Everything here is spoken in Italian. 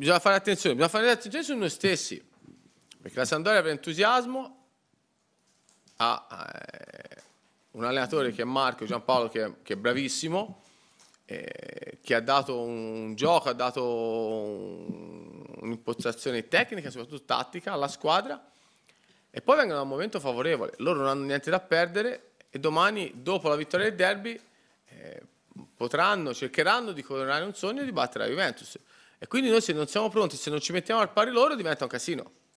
bisogna fare attenzione, bisogna fare attenzione su noi stessi, perché la Sandoria per entusiasmo ha eh, un allenatore che è Marco Giampaolo che, che è bravissimo, eh, che ha dato un gioco, ha dato un'impostazione tecnica, soprattutto tattica alla squadra e poi vengono a un momento favorevole, loro non hanno niente da perdere e domani dopo la vittoria del derby eh, potranno, cercheranno di coronare un sogno e di battere la Juventus. E quindi noi se non siamo pronti, se non ci mettiamo al pari loro, diventa un casino.